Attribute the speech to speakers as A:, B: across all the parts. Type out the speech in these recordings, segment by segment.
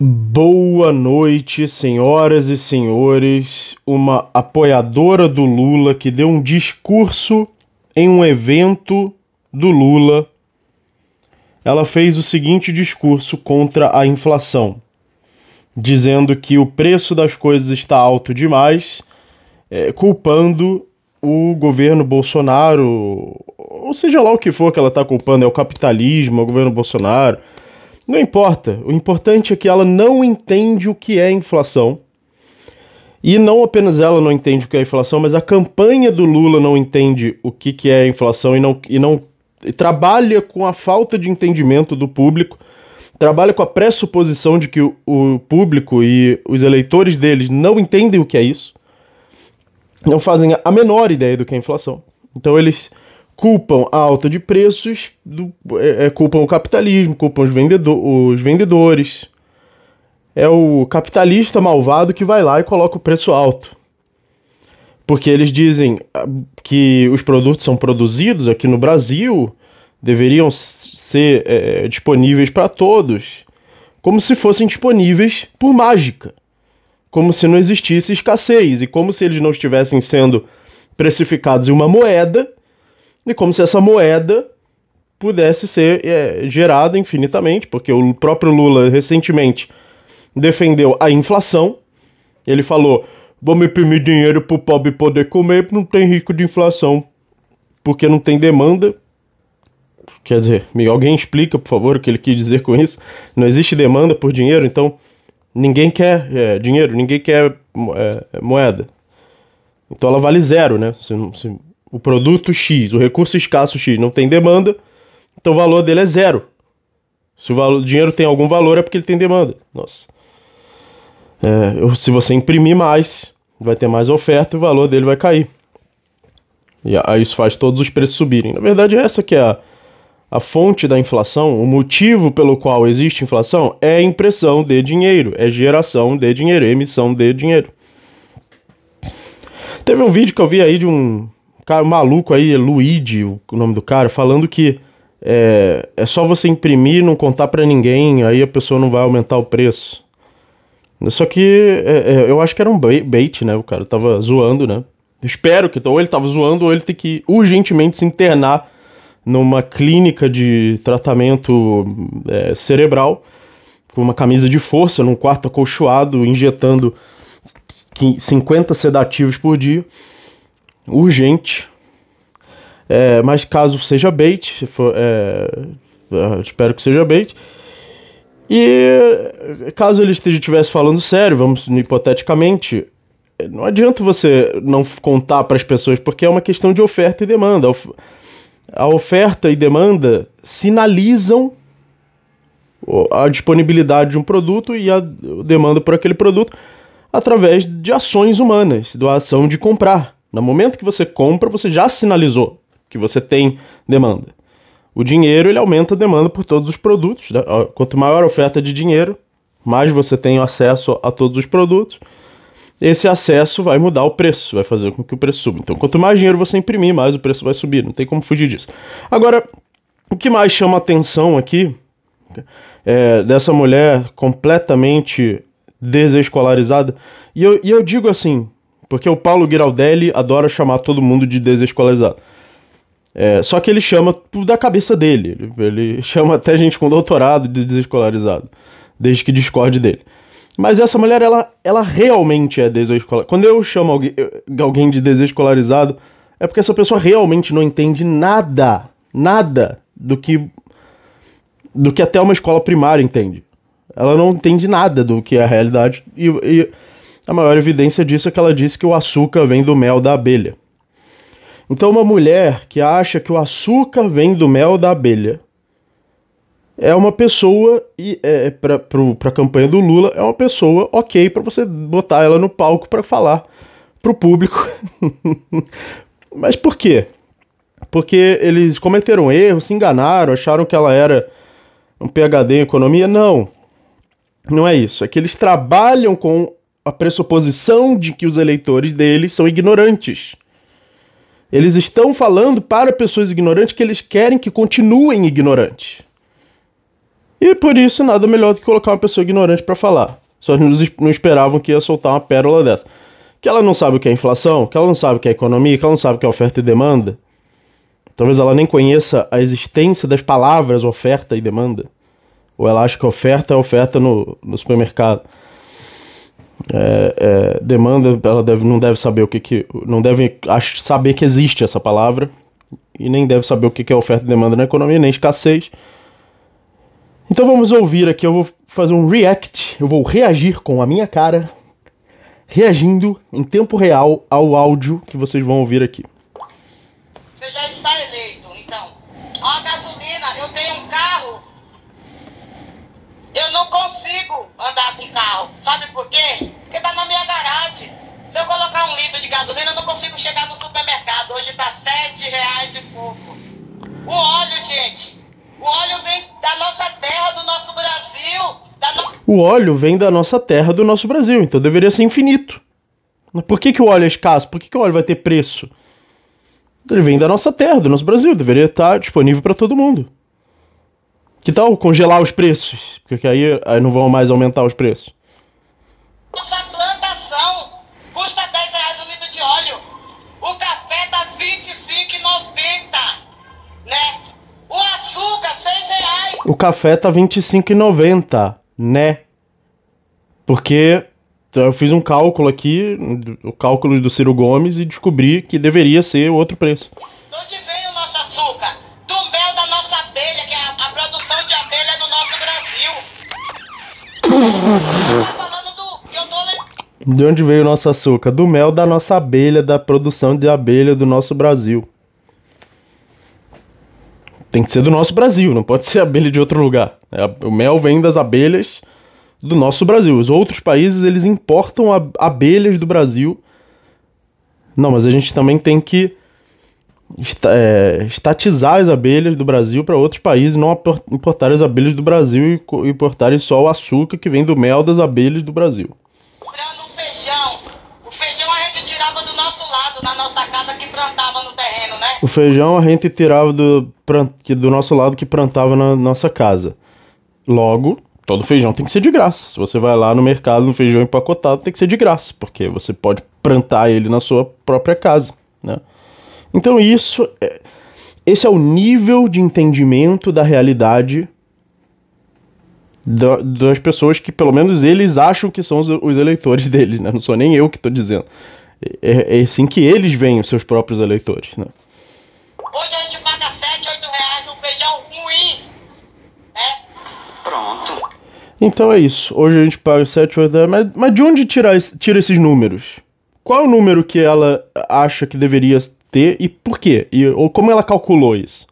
A: Boa noite, senhoras e senhores. Uma apoiadora do Lula que deu um discurso em um evento do Lula. Ela fez o seguinte discurso contra a inflação, dizendo que o preço das coisas está alto demais, é, culpando o governo Bolsonaro, ou seja lá o que for que ela está culpando, é o capitalismo, é o governo Bolsonaro não importa. O importante é que ela não entende o que é inflação. E não apenas ela não entende o que é inflação, mas a campanha do Lula não entende o que, que é inflação e não, e não e trabalha com a falta de entendimento do público, trabalha com a pressuposição de que o, o público e os eleitores deles não entendem o que é isso, não fazem a menor ideia do que é inflação. Então eles culpam a alta de preços, do, é, é, culpam o capitalismo, culpam os, vendedor, os vendedores. É o capitalista malvado que vai lá e coloca o preço alto. Porque eles dizem ah, que os produtos são produzidos aqui no Brasil, deveriam ser é, disponíveis para todos, como se fossem disponíveis por mágica, como se não existisse escassez e como se eles não estivessem sendo precificados em uma moeda e como se essa moeda pudesse ser é, gerada infinitamente, porque o próprio Lula recentemente defendeu a inflação. Ele falou: vou me imprimir dinheiro para o pobre poder comer, não tem rico de inflação, porque não tem demanda. Quer dizer, alguém explica, por favor, o que ele quis dizer com isso. Não existe demanda por dinheiro, então ninguém quer é, dinheiro, ninguém quer é, moeda. Então ela vale zero, né? Se, se o produto X, o recurso escasso X não tem demanda, então o valor dele é zero. Se o, valor, o dinheiro tem algum valor é porque ele tem demanda. Nossa. É, se você imprimir mais, vai ter mais oferta e o valor dele vai cair. E aí isso faz todos os preços subirem. Na verdade, é essa que é a, a fonte da inflação, o motivo pelo qual existe inflação é impressão de dinheiro, é geração de dinheiro, emissão de dinheiro. Teve um vídeo que eu vi aí de um cara maluco aí, Luigi, o nome do cara, falando que é, é só você imprimir, não contar para ninguém, aí a pessoa não vai aumentar o preço. Só que é, é, eu acho que era um bait, né? O cara tava zoando, né? Espero que. Ou ele tava zoando, ou ele tem que urgentemente se internar numa clínica de tratamento é, cerebral, com uma camisa de força, num quarto acolchoado, injetando 50 sedativos por dia urgente. É, mas caso seja bait, for, é, é espero que seja bait. E caso ele estivesse falando sério, vamos hipoteticamente, não adianta você não contar para as pessoas, porque é uma questão de oferta e demanda. A oferta e demanda sinalizam a disponibilidade de um produto e a demanda por aquele produto através de ações humanas, da ação de comprar. No momento que você compra, você já sinalizou que você tem demanda. O dinheiro ele aumenta a demanda por todos os produtos. Né? Quanto maior a oferta de dinheiro, mais você tem acesso a todos os produtos. Esse acesso vai mudar o preço, vai fazer com que o preço suba. Então, quanto mais dinheiro você imprimir, mais o preço vai subir. Não tem como fugir disso. Agora, o que mais chama atenção aqui é, dessa mulher completamente desescolarizada. E eu, e eu digo assim, porque o Paulo Giraldelli adora chamar todo mundo de desescolarizado. É, só que ele chama da cabeça dele. Ele chama até gente com doutorado de desescolarizado, desde que discorde dele. Mas essa mulher, ela, ela realmente é desescolarizada. Quando eu chamo alguém, alguém de desescolarizado, é porque essa pessoa realmente não entende nada, nada do que do que até uma escola primária entende. Ela não entende nada do que é a realidade e, e a maior evidência disso é que ela disse que o açúcar vem do mel da abelha. Então, uma mulher que acha que o açúcar vem do mel da abelha é uma pessoa, e é, é para a campanha do Lula, é uma pessoa ok para você botar ela no palco para falar para o público. Mas por quê? Porque eles cometeram erro, se enganaram, acharam que ela era um PhD em economia. Não, não é isso. É que eles trabalham com a pressuposição de que os eleitores dele são ignorantes. Eles estão falando para pessoas ignorantes que eles querem que continuem ignorantes. E por isso, nada melhor do que colocar uma pessoa ignorante para falar. Só eles não esperavam que ia soltar uma pérola dessa. Que ela não sabe o que é inflação, que ela não sabe o que é economia, que ela não sabe o que é oferta e demanda. Talvez ela nem conheça a existência das palavras oferta e demanda. Ou ela acha que oferta é oferta no, no supermercado é, é, demanda, ela deve, não deve saber o que, que não deve saber que existe essa palavra e nem deve saber o que, que é oferta e demanda na economia, nem escassez. Então vamos ouvir aqui, eu vou fazer um react, eu vou reagir com a minha cara, reagindo em tempo real ao áudio que vocês vão ouvir aqui. Você já andar com carro. Sabe por quê? Porque tá na minha garagem. Se eu colocar um litro de gasolina, eu não consigo chegar no supermercado. Hoje tá sete reais e pouco. O óleo, gente. O óleo vem da nossa terra, do nosso Brasil. No... O óleo vem da nossa terra, do nosso Brasil. Então deveria ser infinito. Por que, que o óleo é escasso? Por que, que o óleo vai ter preço? Ele vem da nossa terra, do nosso Brasil. Deveria estar disponível para todo mundo. Que tal congelar os preços? Porque aí, aí não vão mais aumentar os preços. Essa plantação custa 10 reais um litro de óleo. O café tá 25,90. Né? O açúcar, 6 reais. O café tá 25,90, né? Porque eu fiz um cálculo aqui, o cálculo do Ciro Gomes, e descobri que deveria ser outro preço. Não tiver De onde veio o nosso açúcar? Do mel da nossa abelha, da produção de abelha do nosso Brasil. Tem que ser do nosso Brasil, não pode ser abelha de outro lugar. É, o mel vem das abelhas do nosso Brasil. Os outros países, eles importam abelhas do Brasil. Não, mas a gente também tem que esta, é, estatizar as abelhas do Brasil para outros países, não importar as abelhas do Brasil e importarem só o açúcar que vem do mel das abelhas do Brasil. O feijão. O feijão a gente tirava do nosso lado, na nossa casa que plantava no terreno, né? O feijão a gente tirava do, do nosso lado que plantava na nossa casa. Logo, todo feijão tem que ser de graça. Se você vai lá no mercado, no feijão empacotado, tem que ser de graça, porque você pode plantar ele na sua própria casa, né? Então isso é, esse é o nível de entendimento da realidade da, das pessoas que pelo menos eles acham que são os, os eleitores deles, né? Não sou nem eu que estou dizendo. É, é, é, assim que eles veem os seus próprios eleitores, né? Hoje a gente paga 7, 8 reais num feijão ruim, É. Pronto. Então é isso. Hoje a gente paga 7, 8 reais. Mas, mas de onde tira, tira esses números? Qual é o número que ela acha que deveria ter e por quê? E, ou como ela calculou isso?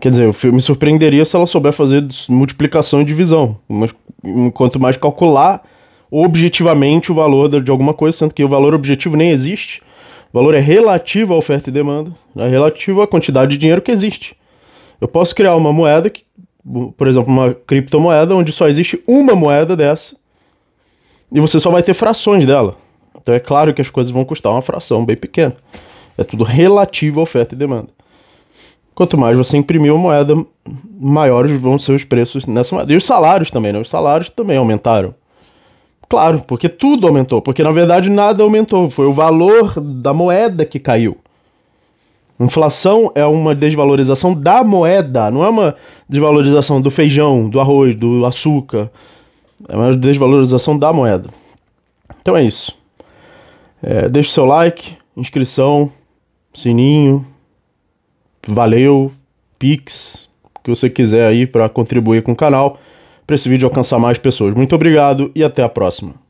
A: Quer dizer, eu me surpreenderia se ela souber fazer multiplicação e divisão. Mas hum, quanto mais calcular objetivamente o valor de alguma coisa, sendo que o valor objetivo nem existe. O valor é relativo à oferta e demanda, é relativo à quantidade de dinheiro que existe. Eu posso criar uma moeda, que, por exemplo, uma criptomoeda, onde só existe uma moeda dessa e você só vai ter frações dela. Então é claro que as coisas vão custar uma fração bem pequena. É tudo relativo à oferta e demanda. Quanto mais você imprimir uma moeda, maiores vão ser os preços nessa moeda. E os salários também, né? Os salários também aumentaram. Claro, porque tudo aumentou. Porque na verdade nada aumentou. Foi o valor da moeda que caiu. Inflação é uma desvalorização da moeda, não é uma desvalorização do feijão, do arroz, do açúcar. É uma desvalorização da moeda. Então é isso. É, deixe seu like, inscrição sininho, valeu, pix, o que você quiser aí para contribuir com o canal, para esse vídeo alcançar mais pessoas. Muito obrigado e até a próxima.